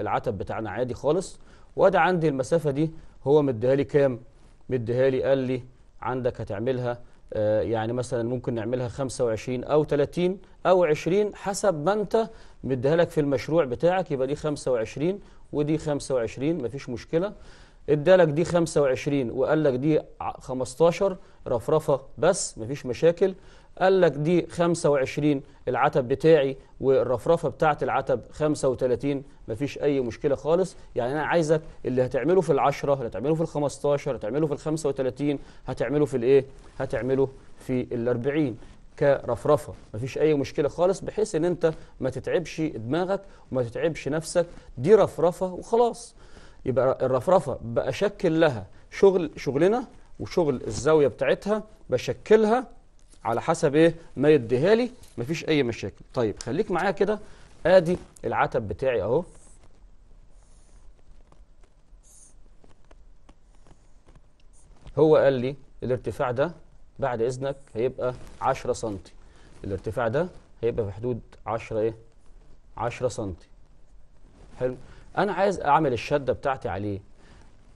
العتب بتاعنا عادي خالص وادي عندي المسافه دي هو مديها لي كام مديها لي قال لي عندك هتعملها آه، يعني مثلا ممكن نعملها 25 او 30 او 20 حسب ما انت مديها لك في المشروع بتاعك يبقى دي 25 ودي 25 مفيش مشكله ادالك دي 25 وقال لك دي 15 رفرفه بس مفيش مشاكل قال لك دي 25 العتب بتاعي والرفرفه بتاعه العتب 35 مفيش اي مشكله خالص يعني انا عايزك اللي هتعمله في ال10 اللي هتعمله في ال15 هتعمله في ال35 هتعمله في الايه هتعمله في ال40 كرفرفه مفيش اي مشكله خالص بحيث ان انت ما تتعبش دماغك وما تتعبش نفسك دي رفرفه وخلاص يبقى الرفرفه بشكل لها شغل شغلنا وشغل الزاويه بتاعتها بشكلها على حسب ايه ما يديها لي مفيش اي مشاكل طيب خليك معايا كده ادي العتب بتاعي اهو هو قال لي الارتفاع ده بعد اذنك هيبقى 10 سم الارتفاع ده هيبقى في حدود 10 ايه 10 سم حلو انا عايز اعمل الشده بتاعتي عليه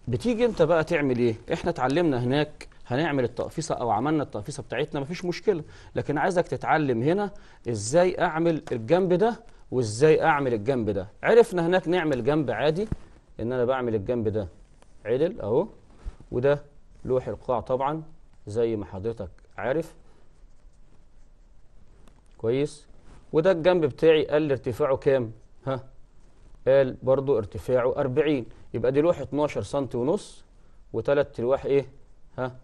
بتيجي انت بقى تعمل ايه احنا اتعلمنا هناك هنعمل التقفيصه او عملنا التقفيصه بتاعتنا مفيش مشكله لكن عايزك تتعلم هنا ازاي اعمل الجنب ده وازاي اعمل الجنب ده عرفنا هناك نعمل جنب عادي ان انا بعمل الجنب ده عدل اهو وده لوح القاع طبعا زي ما حضرتك عارف كويس وده الجنب بتاعي قال ارتفاعه كام ها قال برضو ارتفاعه 40 يبقى دي لوح 12 سم ونص وثلاث الواح ايه ها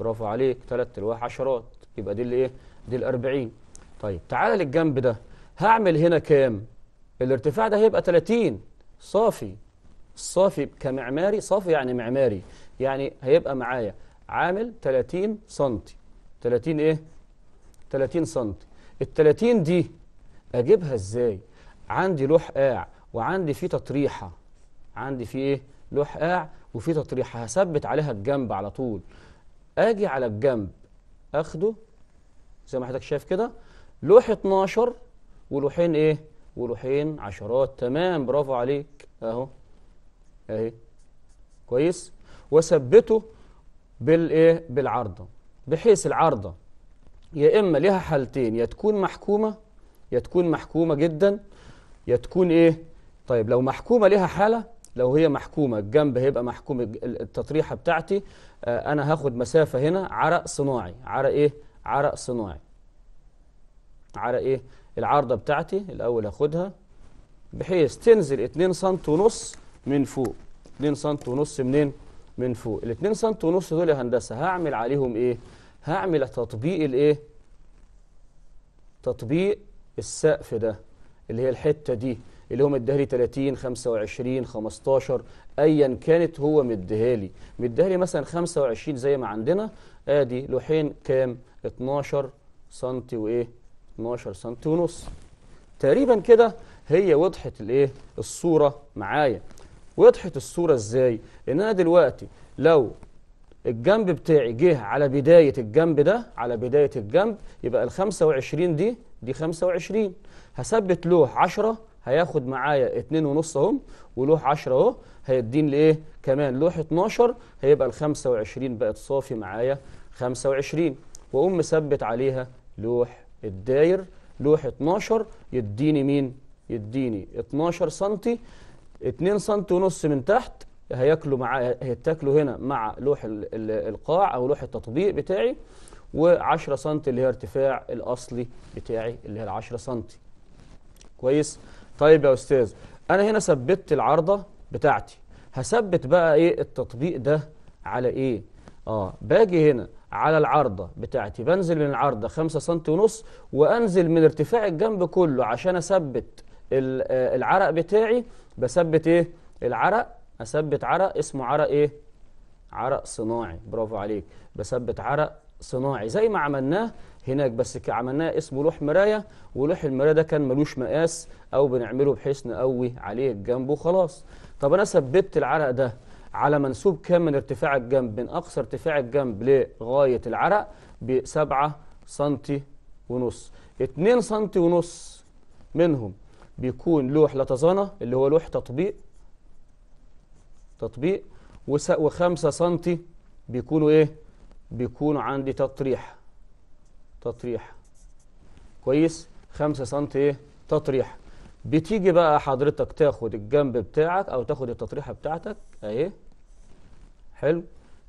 برافو عليك ثلاث الواح عشرات يبقى دي الايه دي ال40 طيب تعالى للجنب ده هعمل هنا كام الارتفاع ده هيبقى 30 صافي الصافي كمعماري صافي يعني معماري يعني هيبقى معايا عامل 30 سنتي 30 ايه 30 سنتي ال 30 دي اجيبها ازاي عندي لوح قاع وعندي فيه تطريحه عندي فيه ايه لوح قاع وفيه تطريحه هثبت عليها الجنب على طول اجي على الجنب اخده زي ما حضرتك شايف كده لوح 12 ولوحين ايه ولوحين عشرات تمام برافو عليك اهو اهي كويس واثبته بالايه بالعارضه بحيث العارضه يا اما ليها حالتين يا تكون محكومه يا تكون محكومه جدا يا تكون ايه طيب لو محكومه ليها حاله لو هي محكومه الجنب هيبقى محكوم التطريحه بتاعتي آه، انا هاخد مسافه هنا عرق صناعي عرق ايه عرق صناعي عرق ايه العارضه بتاعتي الاول هاخدها بحيث تنزل 2 سم ونص من فوق 2 سم ونص منين من فوق ال 2 سم ونص دول يا هندسه هعمل عليهم ايه هعمل تطبيق الايه تطبيق السقف ده اللي هي الحته دي اللي هو لي 30 25 15 ايا كانت هو مديها لي مثلا 25 زي ما عندنا ادي لوحين كام 12 سم وايه 12 سم ونص تقريبا كده هي وضحت الايه الصوره معايا وضحت الصوره ازاي ان انا دلوقتي لو الجنب بتاعي جه على بداية الجنب ده على بداية الجنب يبقى ال 25 دي دي 25 هثبت له 10 هياخد معايا 2 ونص اهم ولوح 10 اهو هيديني لايه كمان لوح 12 هيبقى ال 25 بقت صافي معايا 25 واقوم مثبت عليها لوح الداير لوح 12 يديني مين يديني 12 سم 2 سم ونص من تحت هياكلوا معايا هيتاكلوا هنا مع لوح القاع او لوح التطبيق بتاعي و10 سم اللي هي ارتفاع الاصلي بتاعي اللي هي ال 10 سم كويس طيب يا أستاذ أنا هنا ثبتت العارضة بتاعتي هثبت بقى إيه التطبيق ده على إيه آه باجي هنا على العارضة بتاعتي بنزل من العارضة 5 سم ونص وأنزل من ارتفاع الجنب كله عشان أثبت آه، العرق بتاعي بثبت إيه العرق أثبت عرق اسمه عرق إيه عرق صناعي برافو عليك بثبت عرق صناعي زي ما عملناه هناك بس عملناه اسمه لوح مرايه ولوح المرايه ده كان ملوش مقاس او بنعمله بحيث نقوي عليه الجنب وخلاص طب انا ثبت العرق ده على منسوب كام من ارتفاع الجنب من اقصى ارتفاع الجنب لغايه العرق ب 7 سم ونص 2 سم ونص منهم بيكون لوح لطزانه اللي هو لوح تطبيق تطبيق و5 سم بيكونوا ايه بيكونوا عندي تطريحه تطريح كويس 5 سم ايه تطريح بتيجي بقى حضرتك تاخد الجنب بتاعك او تاخد التطريحه بتاعتك اهي حلو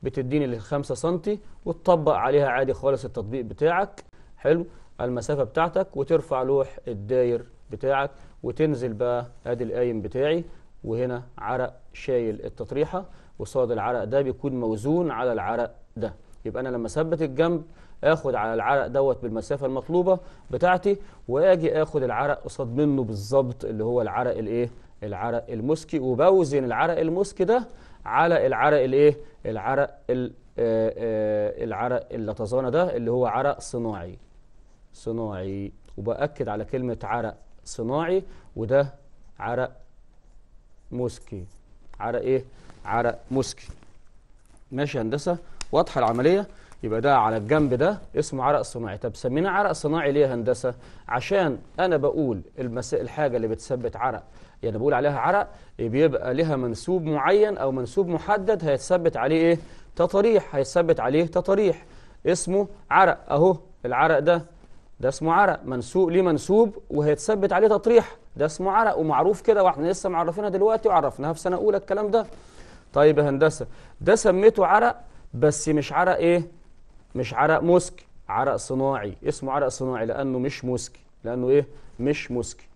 بتديني ال 5 سم وتطبق عليها عادي خالص التطبيق بتاعك حلو المسافه بتاعتك وترفع لوح الداير بتاعك وتنزل بقى ادي القايم بتاعي وهنا عرق شايل التطريحه وصاد العرق ده بيكون موزون على العرق ده يبقى انا لما اثبت الجنب اخد على العرق دوت بالمسافه المطلوبه بتاعتي واجي اخد العرق قصاد منه بالظبط اللي هو العرق الايه العرق المسكي وبوزن العرق المسكي ده على العرق الايه العرق ال آه، آه، العرق اللطزانه ده اللي هو عرق صناعي صناعي وباكد على كلمه عرق صناعي وده عرق مسكي عرق ايه عرق مسكي ماشي هندسه واضحه العمليه يبقى ده على الجنب ده اسمه عرق صناعي طب سميناه عرق صناعي ليه هندسه عشان انا بقول المس... الحاجه اللي بتثبت عرق يعني بقول عليها عرق بيبقى لها منسوب معين او منسوب محدد هيتثبت عليه ايه تطريح هيتثبت عليه تطريح اسمه عرق اهو العرق ده ده اسمه عرق منسوب ليه منسوب وهيتثبت عليه تطريح ده اسمه عرق ومعروف كده واحنا لسه معرفينها دلوقتي وعرفناها في سنه اولى الكلام ده طيب يا هندسه ده سميته عرق بس مش عرق ايه مش عرق مسكي عرق صناعي اسمه عرق صناعي لانه مش مسكي لانه ايه مش مسكي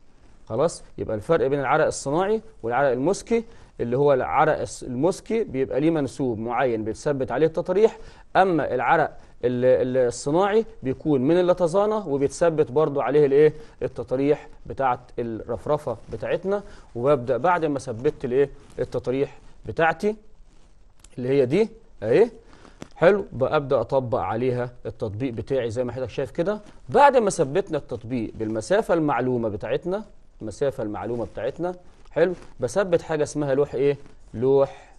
خلاص يبقى الفرق بين العرق الصناعي والعرق المسكي اللي هو العرق المسكي بيبقى ليه منسوب معين بيتثبت عليه التطريح اما العرق الصناعي بيكون من اللتظانة وبيتثبت برضو عليه الايه التطريح بتاعه الرفرفه بتاعتنا وببدا بعد ما ثبتت الايه التطريح بتاعتي اللي هي دي اهي حلو ببدا اطبق عليها التطبيق بتاعي زي ما حضرتك شايف كده بعد ما ثبتنا التطبيق بالمسافه المعلومه بتاعتنا المسافه المعلومه بتاعتنا حلو بثبت حاجه اسمها لوح ايه لوح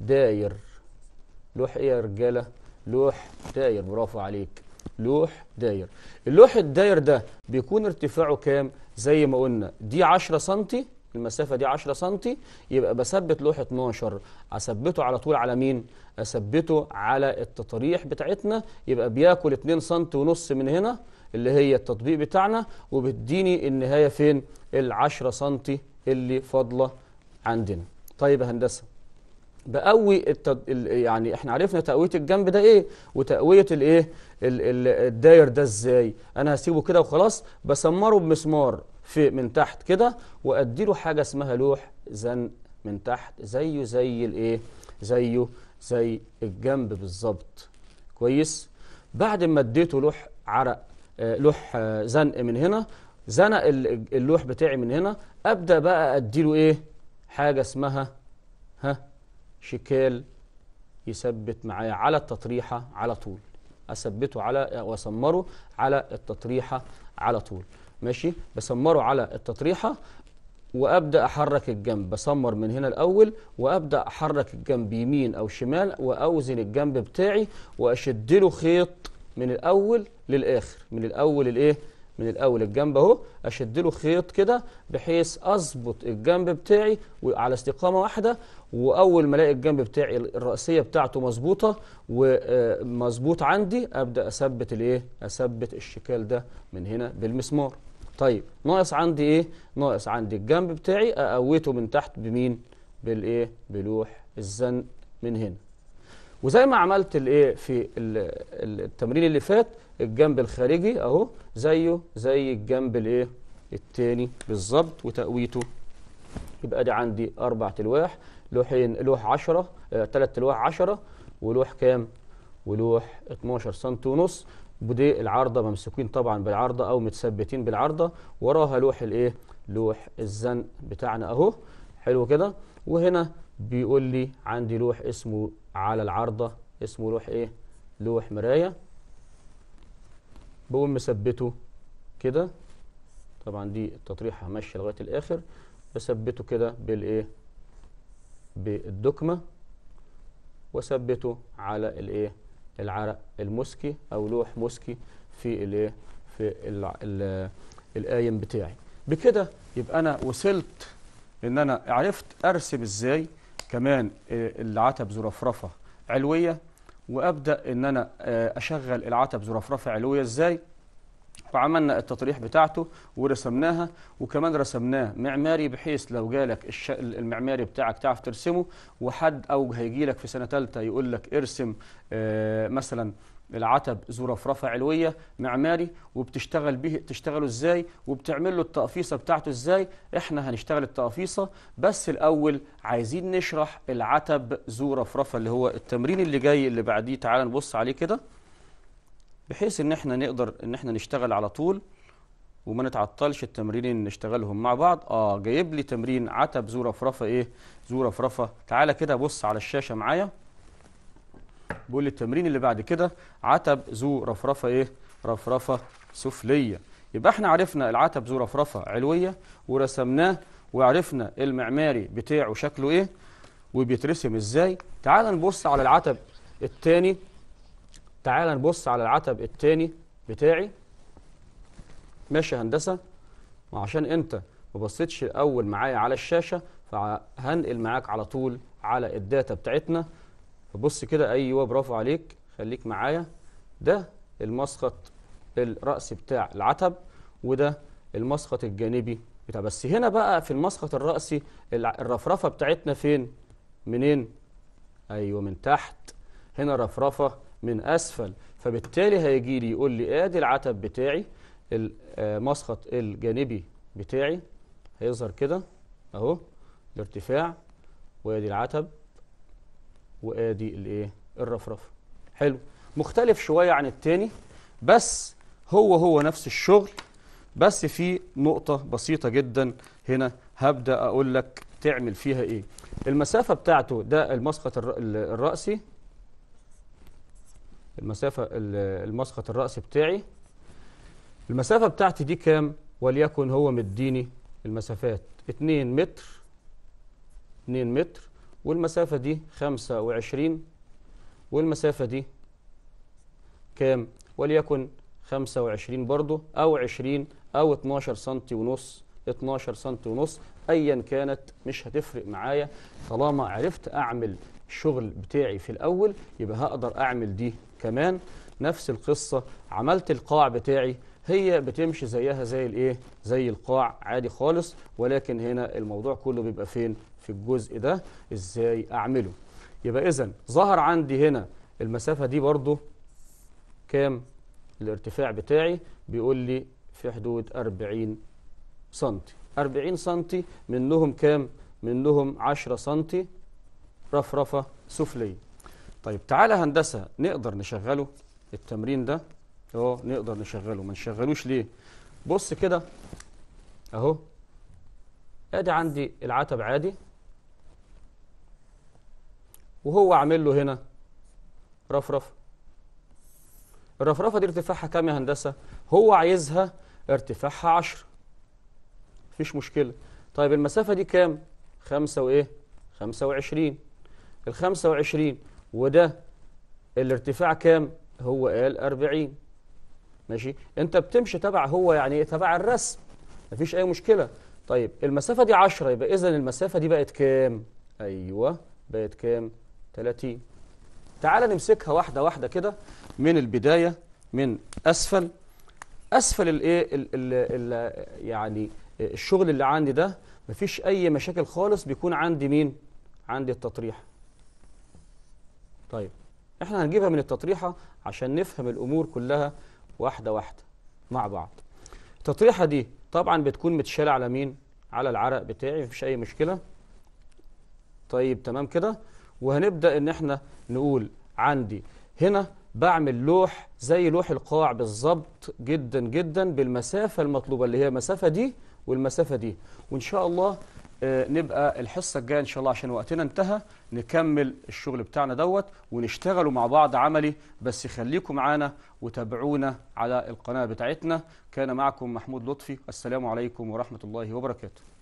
داير لوح ايه يا رجاله لوح داير برافو عليك لوح داير اللوح الداير ده بيكون ارتفاعه كام زي ما قلنا دي 10 سم المسافة دي 10 سم يبقى بثبت لوح 12 أثبته على طول على مين؟ أثبته على التطريح بتاعتنا يبقى بياكل 2 سم ونص من هنا اللي هي التطبيق بتاعنا وبتديني النهاية فين؟ ال 10 سم اللي فاضلة عندنا. طيب يا هندسة بقوي التد... يعني احنا عرفنا تقويه الجنب ده ايه وتقويه الايه الداير ده ازاي انا هسيبه كده وخلاص بسمره بمسمار في من تحت كده وادي له حاجه اسمها لوح زنق من تحت زيه زي الايه زيه زي الجنب بالظبط كويس بعد ما اديته لوح عرق آه، لوح آه، زنق من هنا زنق اللوح بتاعي من هنا ابدا بقى ادي له ايه حاجه اسمها ها شكال يثبت معايا على التطريحه على طول اثبته على واسمره على التطريحه على طول ماشي بسمره على التطريحه وابدا احرك الجنب بسمر من هنا الاول وابدا احرك الجنب يمين او شمال واوزن الجنب بتاعي واشد له خيط من الاول للاخر من الاول الايه من الاول الجنب اهو اشد له خيط كده بحيث اظبط الجنب بتاعي على استقامه واحده واول ما الاقي الجنب بتاعي الراسيه بتاعته مظبوطه ومظبوط آه، عندي ابدا اثبت الايه اثبت الشكال ده من هنا بالمسمار طيب ناقص عندي ايه ناقص عندي الجنب بتاعي اقويته من تحت بمين بالايه بلوح الزنق من هنا وزي ما عملت الايه في التمرين اللي فات الجنب الخارجي اهو زيه زي الجنب الايه التاني بالظبط وتقويته يبقى دي عندي اربع تلواح لوحين لوح 10 ثلاث آه، تلواح 10 ولوح كام ولوح 12 سم ونص بدي العارضه ممسوكين طبعا بالعارضه او متثبتين بالعارضه وراها لوح الايه لوح الزنق بتاعنا اهو حلو كده وهنا بيقول لي عندي لوح اسمه على العارضه اسمه لوح ايه لوح مرايه بقوم مثبته كده طبعا دي التطريحه ماشيه لغايه الاخر بثبته كده بالايه بالدكمه واثبته على الايه العرق المسكي او لوح مسكي في الايه في القايم بتاعي بكده يبقى انا وصلت ان انا عرفت ارسم ازاي كمان آه، العتب زرفرفه علويه وابدا ان انا آه، اشغل العتب زرفرفه علويه ازاي وعملنا التطريح بتاعته ورسمناها وكمان رسمناه معماري بحيث لو جالك الش... المعماري بتاعك تعرف ترسمه وحد او هيجي لك في سنه ثالثه يقول لك ارسم آه مثلا العتب زرفرفه علويه معماري وبتشتغل به تشتغله ازاي وبتعمل له التقفيصه بتاعته ازاي احنا هنشتغل التقفيصه بس الاول عايزين نشرح العتب زرفرفه اللي هو التمرين اللي جاي اللي بعديه تعال نبص عليه كده بحيث ان احنا نقدر ان احنا نشتغل على طول وما نتعطلش التمرينين اللي نشتغلهم مع بعض اه جايب لي تمرين عتب زوره فرفه ايه زوره فرفه تعالى كده بص على الشاشه معايا بقول لي التمرين اللي بعد كده عتب ذو رفرفه ايه رفرفه سفليه يبقى احنا عرفنا العتب ذو رفرفه علويه ورسمناه وعرفنا المعماري بتاعه شكله ايه وبيترسم ازاي تعال نبص على العتب الثاني تعال نبص على العتب التاني بتاعي ماشي هندسة وعشان انت ما بصيتش الاول معايا على الشاشة فهنقل معاك على طول على الداتا بتاعتنا فبص كده ايوه برافو عليك خليك معايا ده المسقط الرأسي بتاع العتب وده المسقط الجانبي بتاع بس هنا بقى في المسقط الرأسي الرفرفة بتاعتنا فين منين ايوه من تحت هنا رفرفة من أسفل فبالتالي هيجي لي يقول لي ادي إيه العتب بتاعي المسقط آه، الجانبي بتاعي هيظهر كده اهو الارتفاع وادي العتب وادي الايه الرفرفه حلو مختلف شويه عن التاني بس هو هو نفس الشغل بس في نقطه بسيطه جدا هنا هبدا اقول لك تعمل فيها ايه المسافه بتاعته ده المسقط الرأسي المسافة المسقط الرأس بتاعي المسافة بتاعتي دي كام وليكن هو مديني المسافات 2 متر 2 متر والمسافة دي 25 والمسافة دي كام وليكن 25 برضو أو 20 أو 12 سنتي ونص 12 سنتي ونص أيا كانت مش هتفرق معايا طالما عرفت أعمل الشغل بتاعي في الأول يبقى هقدر أعمل دي كمان نفس القصة عملت القاع بتاعي هي بتمشي زيها زي الايه زي القاع عادي خالص ولكن هنا الموضوع كله بيبقى فين في الجزء ده ازاي اعمله يبقى اذا ظهر عندي هنا المسافة دي برضو كام الارتفاع بتاعي بيقول لي في حدود 40 سنتي 40 سنتي منهم كام منهم 10 سنتي رفرفة سفلية طيب تعالى هندسة نقدر نشغله التمرين ده اهو نقدر نشغله ما نشغلوش ليه بص كده اهو ادي عندي العتب عادي وهو عامل له هنا رفرفه الرفرفه دي ارتفاعها كام يا هندسه هو عايزها ارتفاعها 10 مفيش مشكله طيب المسافه دي كام 5 وايه 25 ال 25 وده الارتفاع كام هو قال 40 ماشي انت بتمشي تبع هو يعني ايه تبع الرسم مفيش اي مشكله طيب المسافه دي 10 يبقى اذا المسافه دي بقت كام ايوه بقت كام 30 تعال نمسكها واحده واحده كده من البدايه من اسفل اسفل الايه الـ الـ الـ يعني الشغل اللي عندي ده مفيش اي مشاكل خالص بيكون عندي مين عندي التطريح طيب احنا هنجيبها من التطريحة عشان نفهم الأمور كلها واحدة واحدة مع بعض التطريحة دي طبعا بتكون متشالة على مين؟ على العرق بتاعي مفيش أي مشكلة طيب تمام كده وهنبدأ إن احنا نقول عندي هنا بعمل لوح زي لوح القاع بالظبط جدا جدا بالمسافة المطلوبة اللي هي المسافة دي والمسافة دي وإن شاء الله آه، نبقى الحصة الجاية إن شاء الله عشان وقتنا انتهى نكمل الشغل بتاعنا دوت ونشتغلوا مع بعض عملي بس خليكم معانا وتابعونا على القناة بتاعتنا كان معكم محمود لطفي السلام عليكم ورحمة الله وبركاته